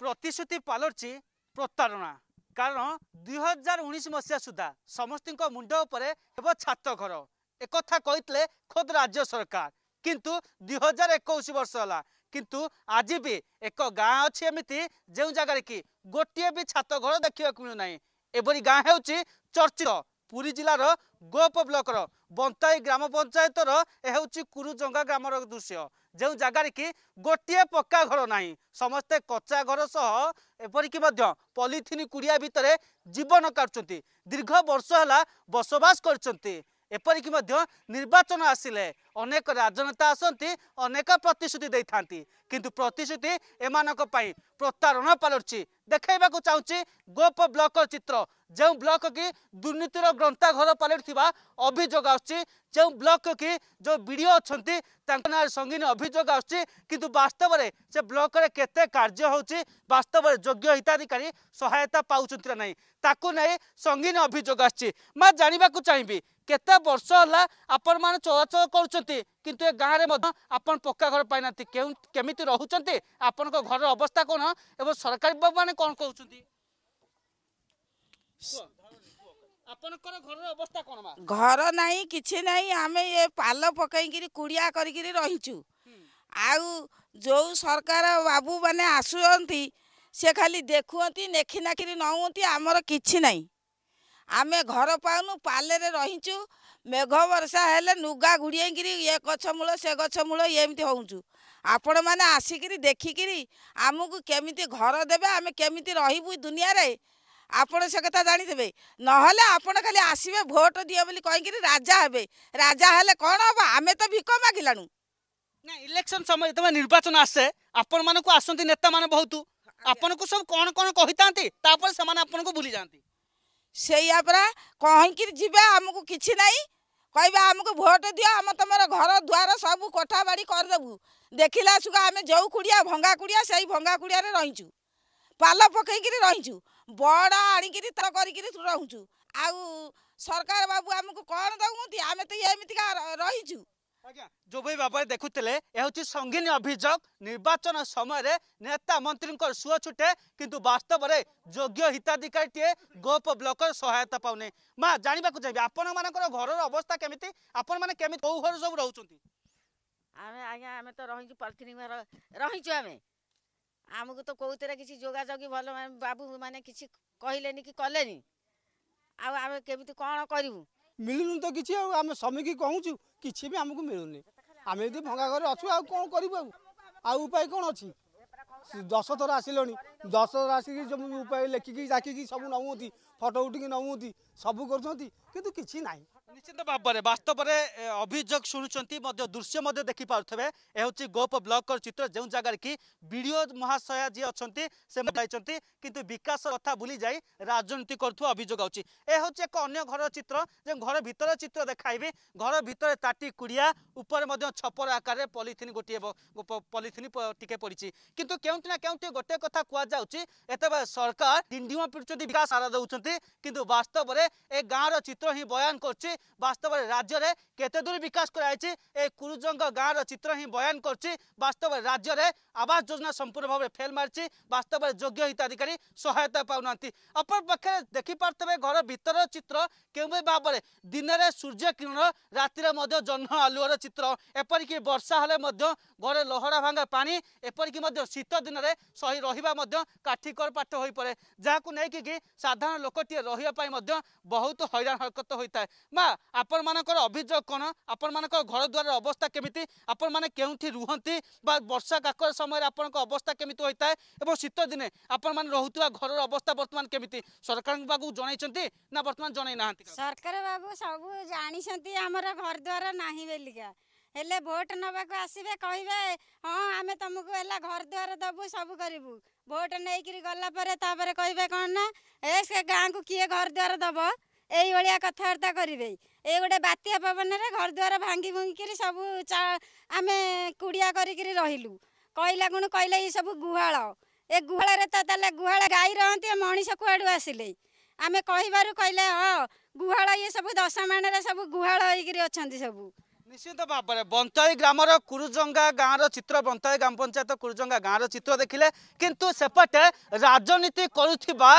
ପ୍ରତିଶ୍ରୁତି ପାଲଟିଛି ପ୍ରତାରଣା କାରଣ ଦୁଇହଜାର ଉଣେଇଶ ମସିହା ସୁଦ୍ଧା ସମସ୍ତଙ୍କ ମୁଣ୍ଡ ଉପରେ ହେବ ଛାତ ଘର ଏକଥା କହିଥିଲେ ଖୋଦ ରାଜ୍ୟ ସରକାର କିନ୍ତୁ ଦୁଇହଜାର ଏକୋଇଶ ବର୍ଷ ହେଲା କିନ୍ତୁ ଆଜି ବି ଏକ ଗାଁ ଅଛି ଏମିତି ଯେଉଁ ଜାଗାରେ କି ଗୋଟିଏ ବି ଛାତ ଘର ଦେଖିବାକୁ ମିଳୁନାହିଁ ଏପରି ଗାଁ ହେଉଛି ଚର୍ଚ୍ଚିତ ପୁରୀ ଜିଲ୍ଲାର ଗୋପ ବ୍ଲକର ବନ୍ତାଇ ଗ୍ରାମ ପଞ୍ଚାୟତର ଏହା ହେଉଛି କୁରୁଜଙ୍ଗା ଗ୍ରାମର ଦୃଶ୍ୟ ଯେଉଁ ଜାଗାରେ କି ଗୋଟିଏ ପକ୍କା ଘର ନାହିଁ ସମସ୍ତେ କଚା ଘର ସହ ଏପରିକି ମଧ୍ୟ ପଲିଥିନ୍ କୁଡ଼ିଆ ଭିତରେ ଜୀବନ କାଟୁଛନ୍ତି ଦୀର୍ଘ ବର୍ଷ ହେଲା ବସବାସ କରିଛନ୍ତି ଏପରିକି ମଧ୍ୟ ନିର୍ବାଚନ ଆସିଲେ ଅନେକ ରାଜନେତା ଆସନ୍ତି ଅନେକ ପ୍ରତିଶ୍ରୁତି ଦେଇଥାନ୍ତି କିନ୍ତୁ ପ୍ରତିଶ୍ରୁତି ଏମାନଙ୍କ ପାଇଁ ପ୍ରତାରଣା ପାଲଟୁଛି ଦେଖାଇବାକୁ ଚାହୁଁଛି ଗୋପ ବ୍ଲକର ଚିତ୍ର ଯେଉଁ ବ୍ଲକ କି ଦୁର୍ନୀତିର ଗ୍ରନ୍ଥାଘର ପାଲଟିଥିବା ଅଭିଯୋଗ ଆସୁଛି ଯେଉଁ ବ୍ଲକ କି ଯେଉଁ ବିଡ଼ିଓ ଅଛନ୍ତି ତାଙ୍କ ନାଁରେ ସଙ୍ଗୀନ ଅଭିଯୋଗ ଆସୁଛି କିନ୍ତୁ ବାସ୍ତବରେ ସେ ବ୍ଲକରେ କେତେ କାର୍ଯ୍ୟ ହେଉଛି ବାସ୍ତବରେ ଯୋଗ୍ୟ ହିତାଧିକାରୀ ସହାୟତା ପାଉଛନ୍ତି ନା ନାହିଁ ତାକୁ ନେଇ ସଙ୍ଗୀନ ଅଭିଯୋଗ ଆସିଛି ମା ଜାଣିବାକୁ ଚାହିଁବି କେତେ ବର୍ଷ ହେଲା ଆପଣମାନେ ଚଳାଚଳ କରୁଛନ୍ତି କିନ୍ତୁ ଏ ଗାଁରେ ମଧ୍ୟ ଆପଣ ପକ୍କା ଘର ପାଇନାହାନ୍ତି କେଉଁ କେମିତି ରହୁଛନ୍ତି ଆପଣଙ୍କ ଘରର ଅବସ୍ଥା କ'ଣ ଏବଂ ସରକାରୀ ବାବୁମାନେ କ'ଣ କହୁଛନ୍ତି ଆପଣଙ୍କର ଘରର ଅବସ୍ଥା କ'ଣ ଘର ନାହିଁ କିଛି ନାହିଁ ଆମେ ଏ ପାଲ ପକାଇକିରି କୁଡ଼ିଆ କରିକିରି ରହିଛୁ ଆଉ ଯେଉଁ ସରକାର ବାବୁମାନେ ଆସୁଛନ୍ତି ସେ ଖାଲି ଦେଖୁଛନ୍ତି ନେଖି ନାଖିରି ନଉନ୍ତି ଆମର କିଛି ନାହିଁ ଆମେ ଘର ପାଉନୁ ପାଲେରେ ରହିଛୁ ମେଘ ବର୍ଷା ହେଲେ ନୁଗା ଘୁଡ଼େଇକିରି ଏ ଗଛ ମୂଳ ସେ ଗଛ ମୂଳ ଏମିତି ହେଉଛୁ ଆପଣମାନେ ଆସିକିରି ଦେଖିକିରି ଆମକୁ କେମିତି ଘର ଦେବେ ଆମେ କେମିତି ରହିବୁ ଦୁନିଆରେ ଆପଣ ସେ କଥା ଜାଣିଦେବେ ନହେଲେ ଆପଣ ଖାଲି ଆସିବେ ଭୋଟ ଦିଅ ବୋଲି କହିକିରି ରାଜା ହେବେ ରାଜା ହେଲେ କ'ଣ ହେବ ଆମେ ତ ଭିକ ମାଗିଲାଣୁ ନା ଇଲେକ୍ସନ୍ ସମୟ ଯେତେବେଳେ ନିର୍ବାଚନ ଆସେ ଆପଣମାନଙ୍କୁ ଆସନ୍ତି ନେତାମାନେ ବହୁତ ଆପଣଙ୍କୁ ସବୁ କ'ଣ କ'ଣ କହିଥାନ୍ତି ତାପରେ ସେମାନେ ଆପଣଙ୍କୁ ଭୁଲି ଯାଆନ୍ତି ସେଇଆ ପରା କହିକିରି ଯିବେ ଆମକୁ କିଛି ନାହିଁ କହିବେ ଆମକୁ ଭୋଟ ଦିଅ ଆମ ତୁମର ଘର ଦ୍ୱାର ସବୁ କୋଠା ବାଡ଼ି କରିଦେବୁ ଦେଖିଲା ସୁଗା ଆମେ ଯେଉଁ କୁଡ଼ିଆ ଭଙ୍ଗା କୁଡ଼ିଆ ସେଇ ଭଙ୍ଗା କୁଡ଼ିଆରେ ରହିଛୁ ପାଲ ପକେଇକିରି ରହିଛୁ ବଡ଼ ଆଣିକିରି ତ କରିକିରି ରହୁଛୁ ଆଉ ସରକାର ବାବୁ ଆମକୁ କ'ଣ ଦେଉଛନ୍ତି ଆମେ ତ ଏମିତିକା ରହିଛୁ যেভাবে ভাবে দেখুলে এ হচ্ছে সঙ্গীন অভিযোগ নির্বাচন সময় নেতা মন্ত্রী সুয় ছুটে কিন্তু বাস্তবরে যোগ্য হিতাধিকারী গোপ ব্লকর সহায়তা পাওনি মা জাঁয়া চাইবি আপনার ঘরের অবস্থা কমিটি আপনার কেমি কেউ ঘর সব রোচান আমি আজ্ঞা আমি তো রহিছু পলিথিন ঘর রহিছু আমি আমি তো কোথায় কিছু যোগাযোগ ভাল বাবু মানে কিছু কহিলেনি কি কলেনি আমি কেমি কম করবু ମିଳୁନି ତ କିଛି ଆଉ ଆମେ ସ୍ୱାମୀକି କହୁଛୁ କିଛି ବି ଆମକୁ ମିଳୁନି ଆମେ ଯଦି ଭଙ୍ଗା ଘରେ ଅଛୁ ଆଉ କ'ଣ କରିବୁ ଆଉ ଆଉ ଉପାୟ କ'ଣ ଅଛି ଦଶ ଥର ଆସିଲଣି ଦଶ ଥର ଆସିକି ଉପାୟ ଲେଖିକି ଡାକିକି ସବୁ ନେଉଛନ୍ତି ଫଟୋ ଉଠିକି ନେଉଛନ୍ତି ସବୁ କରୁଛନ୍ତି କିନ୍ତୁ କିଛି ନାହିଁ ନିଶ୍ଚିତ ଭାବରେ ବାସ୍ତବରେ ଅଭିଯୋଗ ଶୁଣୁଛନ୍ତି ମଧ୍ୟ ଦୃଶ୍ୟ ମଧ୍ୟ ଦେଖିପାରୁଥିବେ ଏ ହେଉଛି ଗୋପ ବ୍ଲକର ଚିତ୍ର ଯେଉଁ ଜାଗାରେ କି ବିଡ଼ିଓ ମହାଶୟା ଯିଏ ଅଛନ୍ତି ସେ ଯାଇଛନ୍ତି କିନ୍ତୁ ବିକାଶ କଥା ଭୁଲିଯାଇ ରାଜନୀତି କରୁଥିବା ଅଭିଯୋଗ ହେଉଛି ଏ ହେଉଛି ଏକ ଅନ୍ୟ ଘରର ଚିତ୍ର ଯେଉଁ ଘର ଭିତର ଚିତ୍ର ଦେଖାଇବି ଘର ଭିତରେ ତାଟି କୁଡ଼ିଆ ଉପରେ ମଧ୍ୟ ଛପର ଆକାରରେ ପଲିଥିନ୍ ଗୋଟିଏ ପଲିଥିନ୍ ଟିକେ ପଡ଼ିଛି କିନ୍ତୁ କେଉଁଠି ନା କେଉଁଠି ଗୋଟିଏ କଥା କୁହାଯାଉଛି ଏତେବେଳେ ସରକାର ଡିଣ୍ଡିମ ପିଟୁଛନ୍ତି ବିକାଶ ସାରା ଦେଉଛନ୍ତି କିନ୍ତୁ ବାସ୍ତବରେ ଏ ଗାଁର ଚିତ୍ର ହିଁ ବୟାନ କରୁଛି বাস্তবরে রাজ্যরে কেতে দূর বিকাশ করাইছে এই কুরুজঙ্গ গাঁর চিত্র হি বয়ান করছি বাস্তবরে রাজ্যরে আবাস যোজনা সম্পূর্ণ ভাবে ফেল মারিছি বাস্তবরে যোগ্য হিতাধিকারী সহায়তা পাওনা অপরপক্ষে দেখিপারে ঘর ভিতর চিত্র কেউভাবে ভাবে দিনের সূর্য কিরণ রাতে মধ্য জহ্ন আলুর চিত্র এপরিকি বর্ষা হলে মধ্য ঘরে লহরা ভাঙ্গা পা এপরিকি মধ্য শীত দিনরে সহি রহবা মধ্য কাঠিকর পাঠ হয়ে পড়ে যা নেই সাধারণ লোকটিয়ে রহবা বহুত হইরাণ হরকত হয়ে থাকে মা ଆପଣମାନଙ୍କର ଅଭିଯୋଗ କ'ଣ ଆପଣମାନଙ୍କର ଘର ଦ୍ୱାରର ଅବସ୍ଥା କେମିତି ଆପଣମାନେ କେଉଁଠି ରୁହନ୍ତି ବା ବର୍ଷା କାକର ସମୟରେ ଆପଣଙ୍କ ଅବସ୍ଥା କେମିତି ହୋଇଥାଏ ଏବଂ ଶୀତ ଦିନେ ଆପଣମାନେ ରହୁଥିବା ଘରର ଅବସ୍ଥା ବର୍ତ୍ତମାନ କେମିତି ସରକାରଙ୍କ ପାଖକୁ ଜଣାଇଛନ୍ତି ନା ବର୍ତ୍ତମାନ ଜଣାଇ ନାହାନ୍ତି ସରକାର ବାବୁ ସବୁ ଜାଣିଛନ୍ତି ଆମର ଘର ଦ୍ୱାର ନାହିଁ ବୋଲିକା ହେଲେ ଭୋଟ ନେବାକୁ ଆସିବେ କହିବେ ହଁ ଆମେ ତମକୁ ହେଲା ଘର ଦ୍ୱାର ଦେବୁ ସବୁ କରିବୁ ଭୋଟ ନେଇକିରି ଗଲା ପରେ ତାପରେ କହିବେ କ'ଣ ନା ଏ ସେ ଗାଁକୁ କିଏ ଘର ଦ୍ୱାର ଦେବ ଏଇଭଳିଆ କଥାବାର୍ତ୍ତା କରିବେ ଏଇ ଗୋଟେ ବାତ୍ୟା ପବନରେ ଘରଦୁଆର ଭାଙ୍ଗି ଭୁଙ୍ଗିକିରି ସବୁ ଚା ଆମେ କୁଡ଼ିଆ କରିକିରି ରହିଲୁ କହିଲା କ'ଣ କହିଲେ ଏସବୁ ଗୁହାଳ ଏ ଗୁହାଳରେ ତ ତାହେଲେ ଗୁହାଳ ଗାଈ ରହନ୍ତି ମଣିଷ କୁଆଡ଼ୁ ଆସିଲେ ଆମେ କହିବାରୁ କହିଲେ ହଁ ଗୁହାଳ ଇଏ ସବୁ ଦଶମାଣରେ ସବୁ ଗୁହାଳ ହେଇକିରି ଅଛନ୍ତି ସବୁ ନିଶ୍ଚିତ ଭାବରେ ବନ୍ତଳୀ ଗ୍ରାମର କୁରୁଜଙ୍ଗା ଗାଁର ଚିତ୍ର ବନ୍ତଳୀ ଗ୍ରାମ ପଞ୍ଚାୟତ କୁରୁଜଙ୍ଗା ଗାଁର ଚିତ୍ର ଦେଖିଲେ କିନ୍ତୁ ସେପଟେ ରାଜନୀତି କରୁଥିବା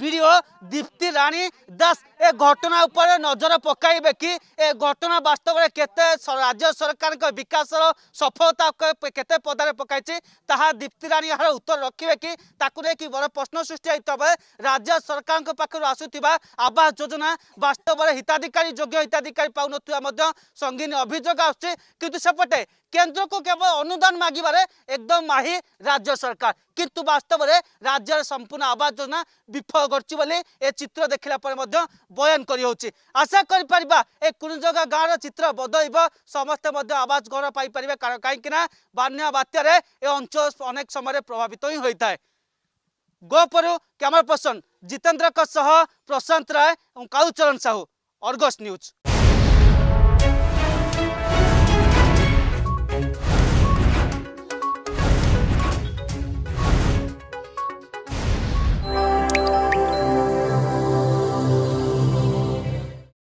B D O Dipti Rani Das ଏ ଘଟଣା ଉପରେ ନଜର ପକାଇବେ କି ଏ ଘଟଣା ବାସ୍ତବରେ କେତେ ରାଜ୍ୟ ସରକାରଙ୍କ ବିକାଶର ସଫଳତା କେତେ ପଦାରେ ପକାଇଛି ତାହା ଦୀପ୍ତିରାଣୀ ଏହାର ଉତ୍ତର ରଖିବେ କି ତାକୁ ନେଇକି ବଡ଼ ପ୍ରଶ୍ନ ସୃଷ୍ଟି ହୋଇଥିବେ ରାଜ୍ୟ ସରକାରଙ୍କ ପାଖରୁ ଆସୁଥିବା ଆବାସ ଯୋଜନା ବାସ୍ତବରେ ହିତାଧିକାରୀ ଯୋଗ୍ୟ ହିତାଧିକାରୀ ପାଉନଥିବା ମଧ୍ୟ ସଙ୍ଗୀନ ଅଭିଯୋଗ ଆସୁଛି କିନ୍ତୁ ସେପଟେ কেন্দ্রকে কেবল অনুদান মাগিবারে একদম মাহি রাজ্য সরকার কিন্তু বাস্তবরে রাজ্যের সম্পূর্ণ আবাস যোজনা বিফল ঘটছে বলে এ চিত্র দেখিলা পরে মধ্য ବୟାନ କରିହେଉଛି ଆଶା କରିପାରିବା ଏ କୁଣିଜଗା ଗାଁର ଚିତ୍ର ବଦଳିବ ସମସ୍ତେ ମଧ୍ୟ ଆବାସ ଘର ପାଇପାରିବେ କାହିଁକିନା ବାନ୍ୟା ବାତ୍ୟାରେ ଏ ଅଞ୍ଚଳ ଅନେକ ସମୟରେ ପ୍ରଭାବିତ ହିଁ ହୋଇଥାଏ ଗୋପରୁ କ୍ୟାମେରା ପର୍ସନ ଜିତେନ୍ଦ୍ରଙ୍କ ସହ ପ୍ରଶାନ୍ତ ରାୟ ଏବଂ କାଳୁଚରଣ ସାହୁ ଅର୍ଗସ୍ ନ୍ୟୁଜ୍